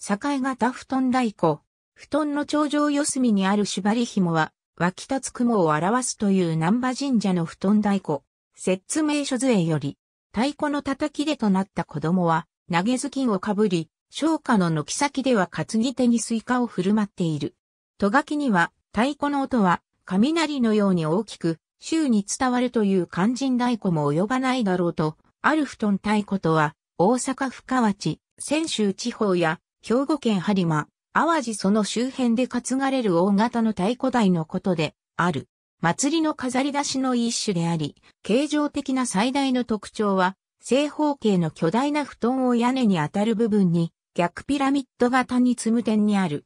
境型布団太鼓。布団の頂上四隅にある縛り紐は、湧き立つ雲を表すという南波神社の布団太鼓。説明書図へより、太鼓の叩きでとなった子供は、投げ頭巾をかぶり、昇華の軒先では担ぎ手にスイカを振る舞っている。とがきには、太鼓の音は、雷のように大きく、周に伝わるという肝心太鼓も及ばないだろうと、ある布団太鼓とは、大阪深町、泉州地方や兵庫県播磨、淡路その周辺で担がれる大型の太鼓台のことで、ある。祭りの飾り出しの一種であり、形状的な最大の特徴は、正方形の巨大な布団を屋根に当たる部分に、逆ピラミッド型に積む点にある。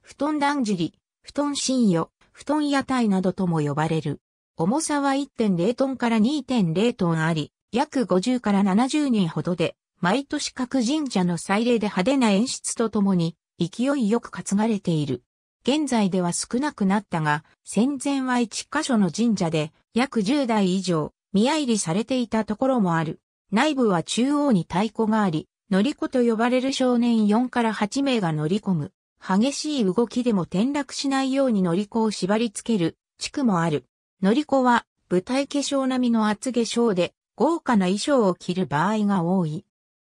布団だんじり、布団信用布団屋台などとも呼ばれる。重さは1.0トンから2.0トンあり、約50から70人ほどで、毎年各神社の祭礼で派手な演出とともに、勢いよく担がれている。現在では少なくなったが、戦前は一箇所の神社で約10代以上、見入りされていたところもある。内部は中央に太鼓があり、乗り子と呼ばれる少年4から8名が乗り込む。激しい動きでも転落しないように乗り子を縛り付ける地区もある。乗り子は舞台化粧並みの厚化粧で豪華な衣装を着る場合が多い。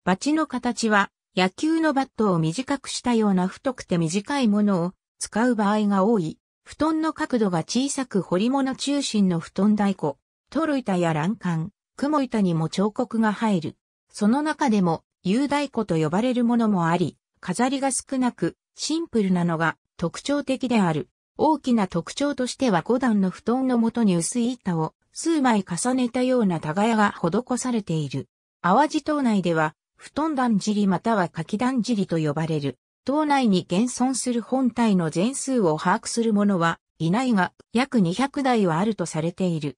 バチの形は野球のバットを短くしたような太くて短いものを使う場合が多い。布団の角度が小さく彫り物中心の布団太鼓、トロ板や欄干、雲板にも彫刻が入る。その中でも、雄太鼓と呼ばれるものもあり、飾りが少なく、シンプルなのが特徴的である。大きな特徴としては5段の布団の元に薄い板を数枚重ねたような耕が施されている。淡路島内では布団断じりまたは柿断じりと呼ばれる。島内に現存する本体の全数を把握する者はいないが、約200台はあるとされている。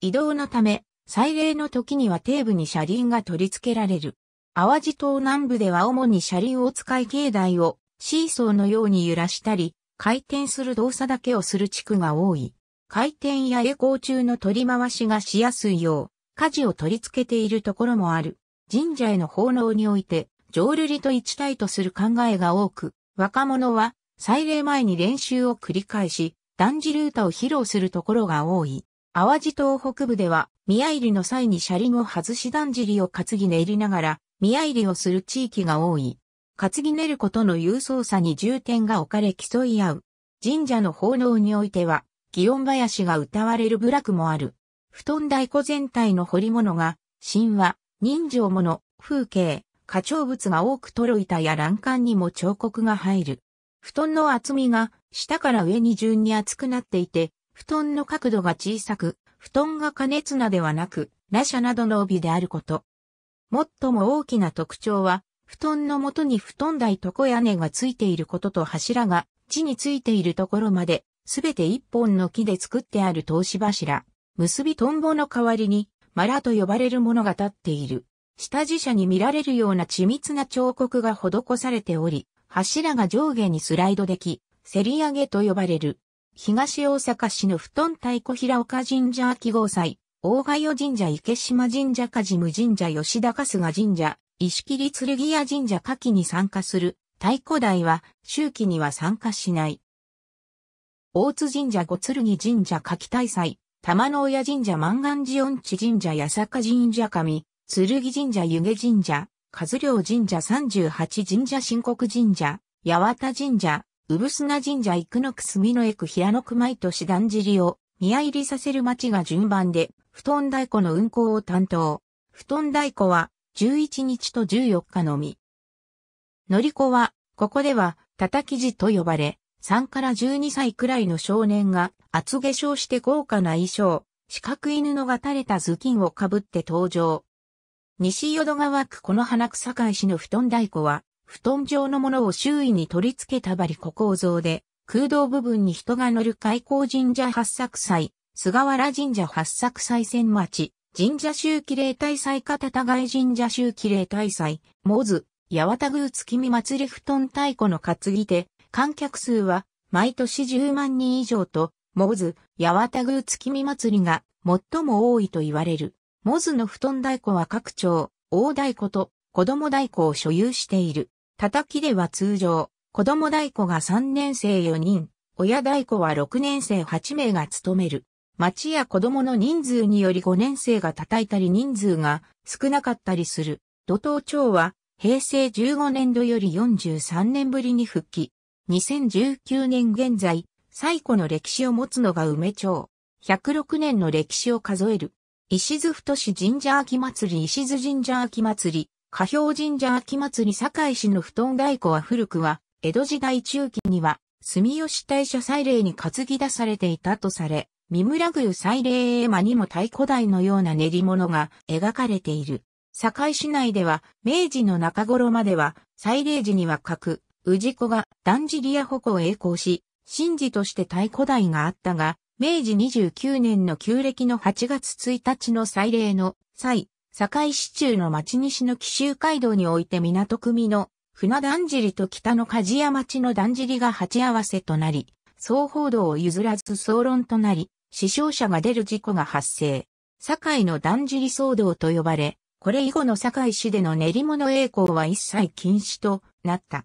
移動のため、祭礼の時には底部に車輪が取り付けられる。淡路島南部では主に車輪を使い境内をシーソーのように揺らしたり、回転する動作だけをする地区が多い。回転や栄光中の取り回しがしやすいよう、舵を取り付けているところもある。神社への奉納において、浄瑠璃と一体とする考えが多く、若者は、祭礼前に練習を繰り返し、断じる歌を披露するところが多い。淡路島北部では、宮入りの際に車輪を外し断じりを担ぎ練りながら、宮入りをする地域が多い。担ぎ練ることの勇壮さに重点が置かれ競い合う。神社の奉納においては、祇園林が歌われる部落もある。布団太鼓全体の彫り物が、神話、人情物、風景、花鳥物が多くトロ板や欄干にも彫刻が入る。布団の厚みが下から上に順に厚くなっていて、布団の角度が小さく、布団が加熱なではなく、ラシャなどの帯であること。最も大きな特徴は、布団の元に布団台床屋根がついていることと柱が地についているところまで、すべて一本の木で作ってある通し柱。結びトンボの代わりにマラと呼ばれるものが立っている。下地車に見られるような緻密な彫刻が施されており、柱が上下にスライドでき、せり上げと呼ばれる。東大阪市の布団太鼓平岡神社秋号祭、大賀代神社池島神社梶務神社吉田春日神社、石切剣屋神社夏季に参加する、太鼓台は、周期には参加しない。大津神社五剣神社夏季大祭、玉の親神社万願寺恩地神社八坂神社神、剣神社湯気神社、和良神社三十八神社新国神社、八幡神社、うす砂神社幾のくすみの駅平野熊井都市だんじりを宮入りさせる町が順番で、布団太鼓の運行を担当。布団太鼓は11日と14日のみ。乗り子は、ここでは叩き字と呼ばれ、3から12歳くらいの少年が厚化粧して豪華な衣装、四角い布が垂れた頭巾をかぶって登場。西淀川区この花草会市の布団太鼓は、布団状のものを周囲に取り付けたばりコ構造で、空洞部分に人が乗る開港神社八作祭、菅原神社八作祭戦町、神社周期例大祭片互い神社周期例大祭、モズ、八幡宮月見祭り布団太鼓の担ぎ手、観客数は毎年10万人以上と、モズ、八幡宮月見祭りが最も多いと言われる。モズの布団太鼓は各町、大太鼓と子供太鼓を所有している。叩きでは通常、子供太鼓が3年生4人、親太鼓は6年生8名が務める。町や子供の人数により5年生が叩いたり人数が少なかったりする。土頭町は平成15年度より43年ぶりに復帰。2019年現在、最古の歴史を持つのが梅町。106年の歴史を数える。石津太市神社秋祭り石津神社秋祭り、下表神社秋祭り堺市の布団太鼓は古くは、江戸時代中期には、住吉大社祭礼に担ぎ出されていたとされ、三村宮祭礼絵馬にも太鼓台のような練り物が描かれている。堺市内では、明治の中頃までは、祭礼時にはく。氏子がダじりやア歩行栄光し、神事として太古代があったが、明治29年の旧暦の8月1日の祭礼の際、堺市中の町西の紀州街道において港組の船だんじりと北の鍛冶屋町のだんじりが鉢合わせとなり、双報道を譲らず総論となり、死傷者が出る事故が発生。堺のだんじり騒動と呼ばれ、これ以後の堺市での練り物栄光は一切禁止となった。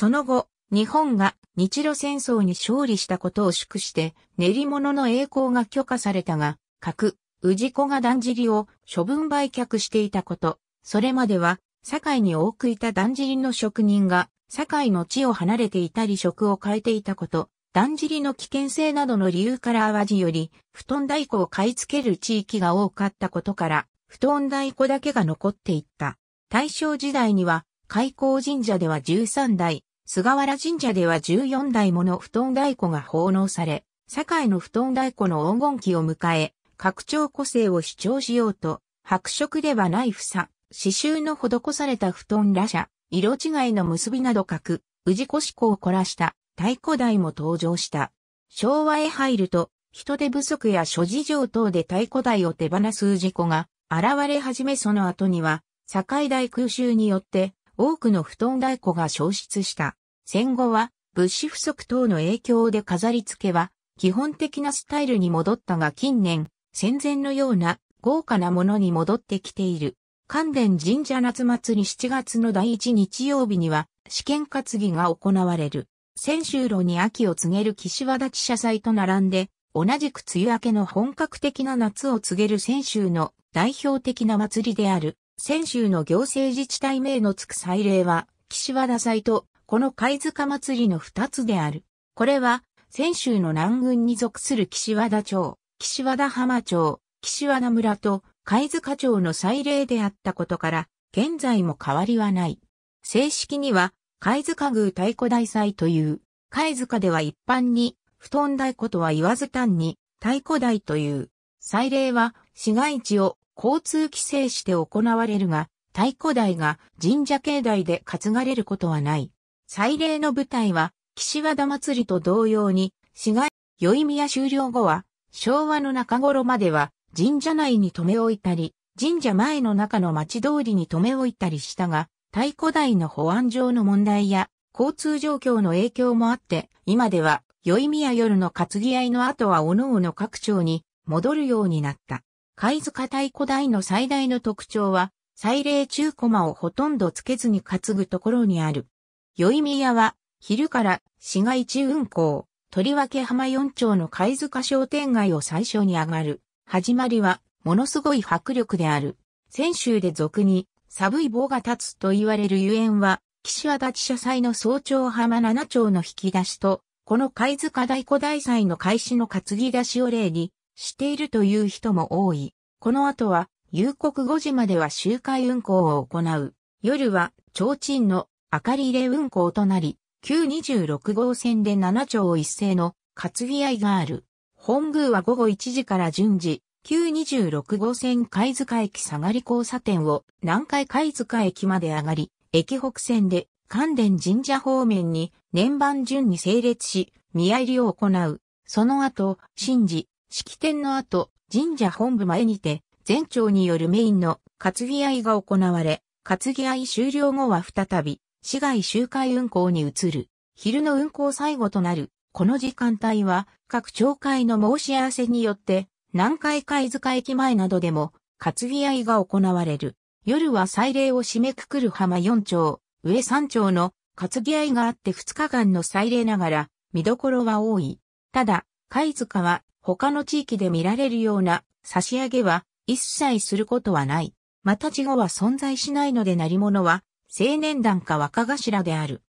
その後、日本が日露戦争に勝利したことを祝して、練り物の栄光が許可されたが、核、氏子がだんじりを処分売却していたこと、それまでは、堺に多くいただんじりの職人が、堺の地を離れていたり職を変えていたこと、だんじりの危険性などの理由から淡路より、布団太鼓を買い付ける地域が多かったことから、布団太鼓だけが残っていった。大正時代には、開港神社では13代、菅原神社では14台もの布団太鼓が奉納され、堺の布団太鼓の黄金期を迎え、拡張個性を主張しようと、白色ではない房、刺繍の施された布団ら車、色違いの結びなど各、氏子志向を凝らした太鼓台も登場した。昭和へ入ると、人手不足や諸事情等で太鼓台を手放す氏子が現れ始めその後には、堺大空襲によって多くの布団太鼓が消失した。戦後は物資不足等の影響で飾り付けは基本的なスタイルに戻ったが近年、戦前のような豪華なものに戻ってきている。関連神社夏祭り7月の第1日曜日には試験担ぎが行われる。先週路に秋を告げる岸和田記社祭と並んで、同じく梅雨明けの本格的な夏を告げる先週の代表的な祭りである泉州の行政自治体名のつく祭礼は、岸和田祭と、この貝塚祭りの二つである。これは、泉州の南軍に属する岸和田町、岸和田浜町、岸和田村と貝塚町の祭礼であったことから、現在も変わりはない。正式には、貝塚宮太鼓大祭という、貝塚では一般に、布団太鼓とは言わず単に、太鼓台という、祭礼は、市街地を交通規制して行われるが、太鼓台が神社境内で担がれることはない。祭礼の舞台は、岸和田祭りと同様に、市街、宵宮終了後は、昭和の中頃までは、神社内に留め置いたり、神社前の中の町通りに留め置いたりしたが、太鼓台の保安上の問題や、交通状況の影響もあって、今では、宵宮夜の担ぎ合いの後は各々各町に戻るようになった。貝塚太鼓台の最大の特徴は、祭礼中駒をほとんどつけずに担ぐところにある。宵宮は、昼から市街地運行、とりわけ浜四町の貝塚商店街を最初に上がる。始まりは、ものすごい迫力である。泉州で俗に、寒い棒が立つと言われるゆえんは、岸和田地社祭の早朝浜七町の引き出しと、この貝塚大古大祭の開始の担ぎ出しを例に、しているという人も多い。この後は、夕刻5時までは周回運行を行う。夜は、提灯の明かり入れ運行となり、旧26号線で7丁一斉の担ぎ合いがある。本宮は午後1時から順次、旧26号線貝塚駅下がり交差点を南海貝塚駅まで上がり、駅北線で関連神社方面に年番順に整列し、見合入りを行う。その後、神事、式典の後、神社本部前にて、全町によるメインの担ぎ合いが行われ、担ぎ合い終了後は再び、市外周回運行に移る。昼の運行最後となる、この時間帯は、各町会の申し合わせによって、南海海塚駅前などでも、担ぎ合いが行われる。夜は祭礼を締めくくる浜4町、上3町の担ぎ合いがあって2日間の祭礼ながら、見どころは多い。ただ、貝塚は他の地域で見られるような差し上げは一切することはない。また地語は存在しないので成物は青年団か若頭である。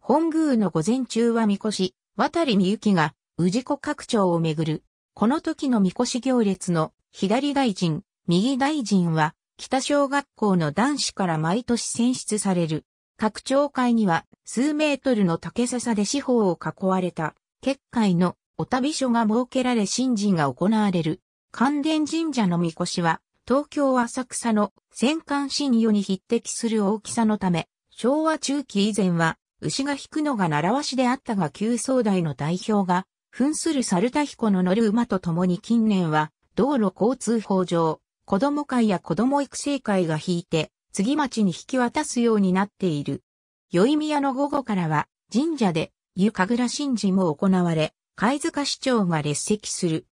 本宮の午前中はみこし、渡りみゆきが氏子拡張をめぐる。この時のみこし行列の左大臣、右大臣は北小学校の男子から毎年選出される。拡張会には数メートルの竹笹で四方を囲われた結界のお旅所が設けられ神事が行われる。関連神社の神輿は、東京浅草の戦艦神与に匹敵する大きさのため、昭和中期以前は、牛が引くのが習わしであったが旧総大の代表が、扮する猿田彦の乗る馬と共に近年は、道路交通法上、子供会や子供育成会が引いて、次町に引き渡すようになっている。宵宮の午後からは、神社で、湯倉神事も行われ、貝塚市長が列席する。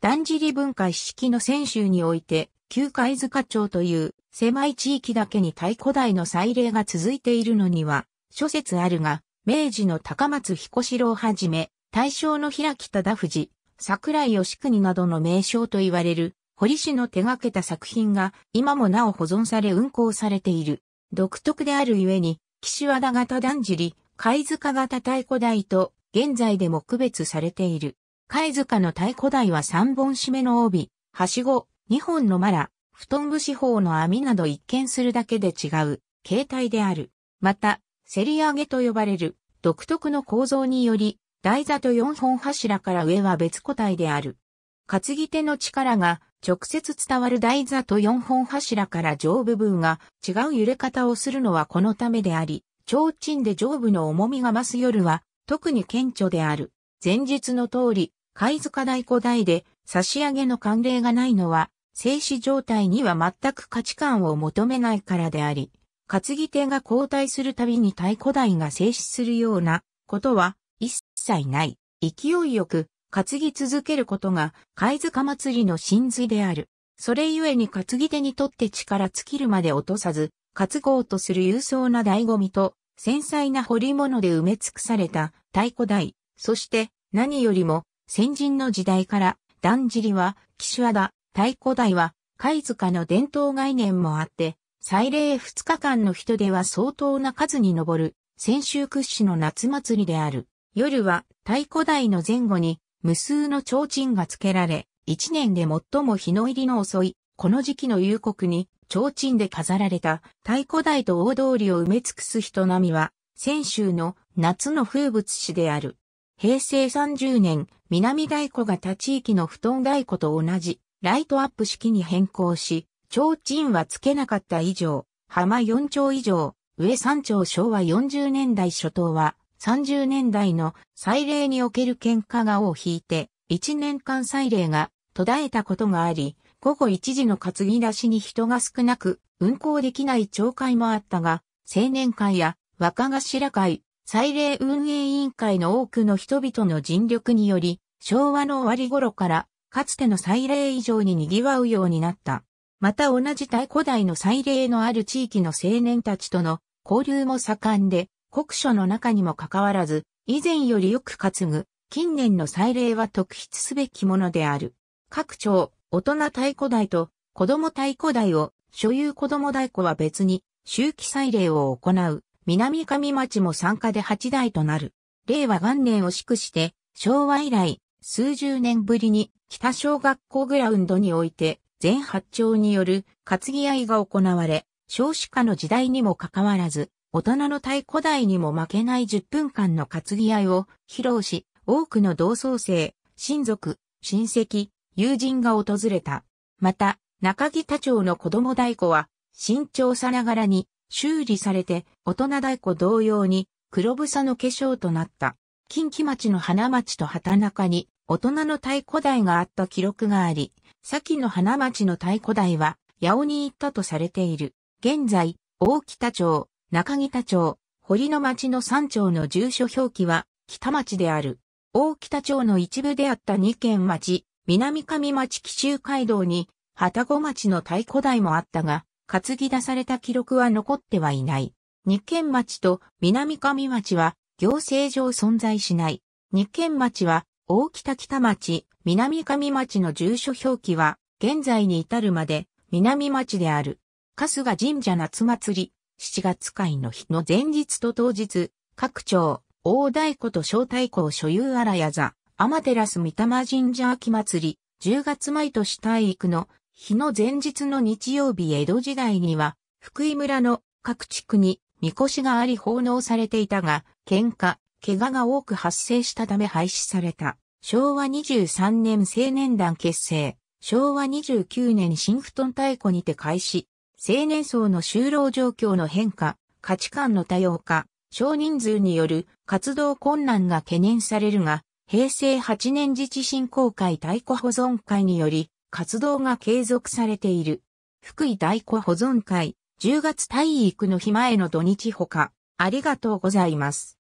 だんじり文化一式の選手において、旧貝塚町という狭い地域だけに太古代の祭礼が続いているのには、諸説あるが、明治の高松彦四郎はじめ、大正の平木忠藤、桜井義国などの名称と言われる、堀氏の手掛けた作品が今もなお保存され運行されている。独特であるゆえに、岸和田型だんじり、貝塚型太鼓台と現在でも区別されている。貝塚の太鼓台は3本締めの帯、はしご、2本のマラ、布団節法の網など一見するだけで違う、形態である。また、競り上げと呼ばれる、独特の構造により、台座と4本柱から上は別個体である。担ぎ手の力が直接伝わる台座と4本柱から上部分が違う揺れ方をするのはこのためであり、提灯で上部の重みが増す夜は特に顕著である。前述の通り、貝塚大古代で差し上げの慣例がないのは、静止状態には全く価値観を求めないからであり、担ぎ手が交代するたびに太古代が静止するようなことは一切ない。勢いよく担ぎ続けることが貝塚祭りの真髄である。それゆえに担ぎ手にとって力尽きるまで落とさず、担ごうとする勇壮な醍醐味と、繊細な彫り物で埋め尽くされた太鼓台、そして何よりも先人の時代から、だんじりは、騎和田、太鼓台は、貝塚の伝統概念もあって、祭礼二日間の人出は相当な数に上る、先週屈指の夏祭りである。夜は太鼓台の前後に無数の提灯がつけられ、一年で最も日の入りの遅い、この時期の夕刻に提灯で飾られた太鼓台と大通りを埋め尽くす人並みは、泉州の夏の風物詩である。平成30年、南太鼓が他地域の布団太鼓と同じ、ライトアップ式に変更し、提灯はつけなかった以上、浜4丁以上、上3丁昭和40年代初頭は、30年代の祭礼における喧嘩が尾を引いて、1年間祭礼が途絶えたことがあり、午後1時の担ぎ出しに人が少なく、運行できない町会もあったが、青年会や若頭会、祭礼運営委員会の多くの人々の尽力により、昭和の終わり頃から、かつての祭礼以上に賑わうようになった。また同じ太古代の祭礼のある地域の青年たちとの交流も盛んで、国書の中にもかかわらず、以前よりよく担ぐ、近年の祭礼は特筆すべきものである。各町、大人太鼓台と子供太鼓台を所有子供太鼓は別に周期祭礼を行う南上町も参加で8台となる。令和元年を祝して昭和以来数十年ぶりに北小学校グラウンドにおいて全八丁による担ぎ合いが行われ、少子化の時代にもかかわらず、大人の太鼓台にも負けない10分間の担ぎ合いを披露し、多くの同窓生、親族、親戚、友人が訪れた。また、中木田町の子供太鼓は、新調さながらに修理されて、大人太鼓同様に黒房の化粧となった。近畿町の花町と畑中に大人の太鼓台があった記録があり、先の花町の太鼓台は、八尾に行ったとされている。現在、大北町、中北町、堀の町の三町の住所表記は、北町である。大北町の一部であった二県町、南上町紀州街道に、旗子町の太鼓台もあったが、担ぎ出された記録は残ってはいない。日軒町と南上町は行政上存在しない。日軒町は大北北町、南上町の住所表記は現在に至るまで南町である。春日神社夏祭り、7月会の日の前日と当日、各町、大太鼓と小太鼓を所有あらやざ、天照御霊神社秋祭り、10月毎年体育の日の前日の日曜日江戸時代には、福井村の各地区に神輿があり奉納されていたが、喧嘩、怪我が多く発生したため廃止された。昭和23年青年団結成。昭和29年新布団太鼓にて開始。青年層の就労状況の変化、価値観の多様化、少人数による活動困難が懸念されるが、平成8年自治振興会太鼓保存会により活動が継続されている。福井太鼓保存会10月体育の日前の土日ほか、ありがとうございます。